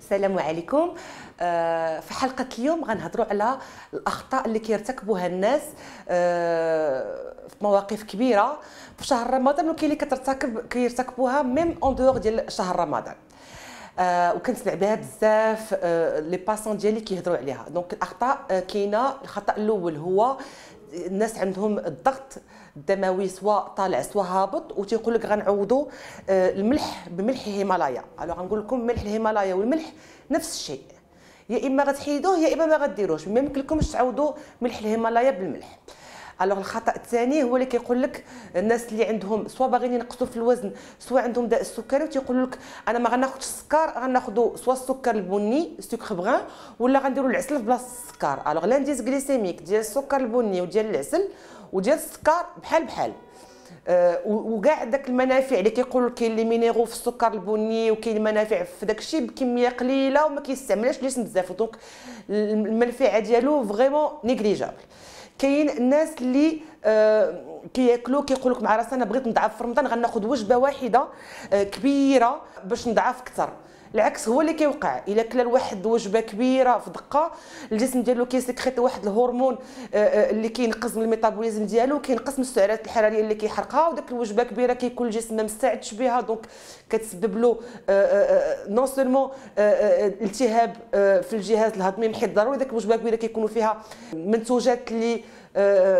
السلام عليكم آه، في حلقة اليوم غنهضروا على الأخطاء اللي كيرتكبوها الناس آه، في مواقف كبيرة في شهر رمضان وكاين اللي كترتكب كيرتكبوها ميم اون دوغ ديال شهر رمضان آه، وكنسمع بها بزاف لي باسون ديالي كيهضروا عليها دونك الاخطاء كاينه الخطا الاول هو الناس عندهم الضغط الدموي سواء طالع سواء هابط وتيقول لك غنعوضوا آه، الملح بملح الهيمالايا الو غنقول لكم ملح الهيمالايا والملح نفس الشيء يا اما غتحيدوه يا اما ما غديروش ما لكمش تعوضوا ملح الهيمالايا بالملح الوغ الخطا الثاني هو اللي كيقول لك الناس اللي عندهم سوا باغيين ينقصوا في الوزن سوا عندهم داء السكري وتيقول لك انا ما غناخذش السكر غناخذوا سوا السكر البني سكر بغان ولا غنديروا العسل في بلاصه السكر الوغ لانديز غليسيميك ديال السكر البني وديال العسل وديال السكر بحال بحال أه وكاع داك المنافع اللي كيقولوا كاين لي مينيرو في السكر البني وكاين منافع في داك الشيء بكميه قليله وما كيستعملهاش الجسم بزاف دونك المنفعه ديالو فريمون نيغليجابل كاين الناس اللي آه، كياكلوا كيقول لك مع راسي انا بغيت نضعف في رمضان غناخذ وجبه واحده آه، كبيره باش نضعف اكثر العكس هو اللي كيوقع الا كلا الواحد وجبه كبيره في دقه الجسم ديالو كيسكريت واحد الهرمون آه، آه، اللي كينقص من الميتابوليزم ديالو كينقص من السعرات الحراريه اللي كيحرقها وداك الوجبه كبيره كيكون الجسم ما مستعدش بها دونك كتسبب له نون آه، سولمون التهاب في الجهاز الهضمي حيت ضروري داك الوجبه كبيره كيكونوا فيها منتوجات اللي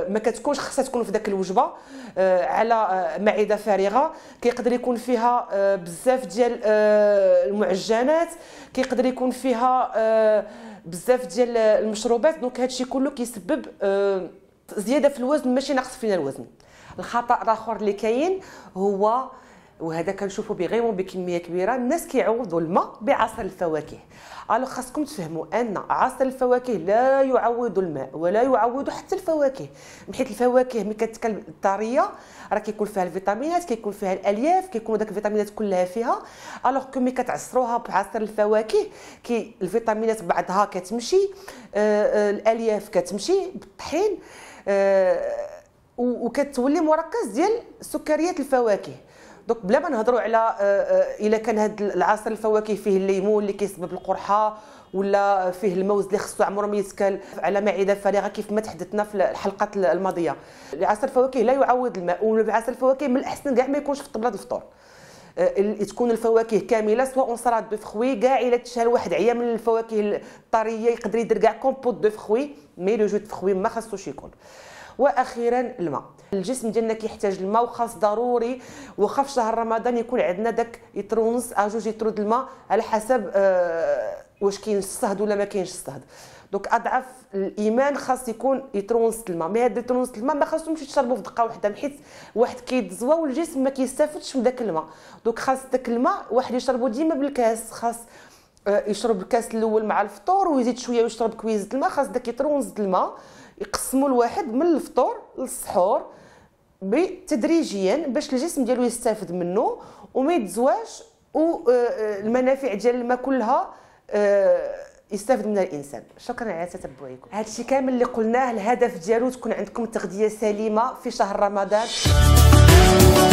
ما كتكونش خاصها تكون في ذاك الوجبه آه، على آه، معده فارغه كيقدر يكون فيها آه، بزاف ديال المعجنات كيقدر يكون فيها بزاف ديال المشروبات دونك هادشي كله كيسبب زياده في الوزن ماشي نقص فينا الوزن الخطا الاخر اللي كاين هو وهذا كنشوفوا بيغيموا بكميه كبيره الناس كيعوضوا الماء بعصر الفواكه الو خاصكم تفهموا ان عصر الفواكه لا يعوض الماء ولا يعوض حتى الفواكه بحيت الفواكه ملي كتكل طريه راه كيكون فيها الفيتامينات كيكون فيها الالياف كيكون داك الفيتامينات كلها فيها الوغ كو ملي كتعصروها بعصير الفواكه كي الفيتامينات بعضها كتمشي آه, آه، الالياف كتمشي بالطحين آه وكتولي مركز ديال سكريات الفواكه دونك بلا ما نهضروا على آه، آه، الا كان هذا العصير الفواكه فيه الليمون اللي كيسبب القرحه ولا فيه الموز اللي خصو عمره ما يتكال على معده فارغه كيف ما تحدثنا في الحلقات الماضيه العصير الفواكه لا يعوض الماء والعصير الفواكه من الاحسن كاع ما يكونش في طبله الفطور آه، تكون الفواكه كامله سواء صرات دو فخوي كاع الا تشهى واحد عيا من الفواكه الطريه يقدر يدير كاع كومبوت دو فخوي مي لو جو دو فخوي ما خصوش يكون واخيرا الماء الجسم ديالنا كيحتاج الماء وخاص ضروري وخا في شهر رمضان يكون عندنا داك لتر ونص ا جوج لتر الماء على حسب آه واش كاين الصهد ولا ما كاينش الصهد دونك اضعف الايمان خاص يكون يترونس الماء مي هاد لتر الماء ما خاصهمش يشربوا في دقه واحده حيت واحد كيتزوا والجسم ما كيستافدش من داك الماء دونك خاص داك الماء واحد يشربو ديما بالكاس خاص آه، يشرب الكاس الاول مع الفطور ويزيد شويه ويشرب كويزه الماء خاص داك يترونز الماء يقسموا الواحد من الفطور للسحور تدريجيا باش الجسم ديالو يستافد منه وما يتزواش والمنافع آه، آه، ديال الماء كلها آه، يستافد منها الانسان شكرا على تتبعكم هذا الشيء كامل اللي قلناه الهدف ديالو تكون عندكم تغذيه سليمه في شهر رمضان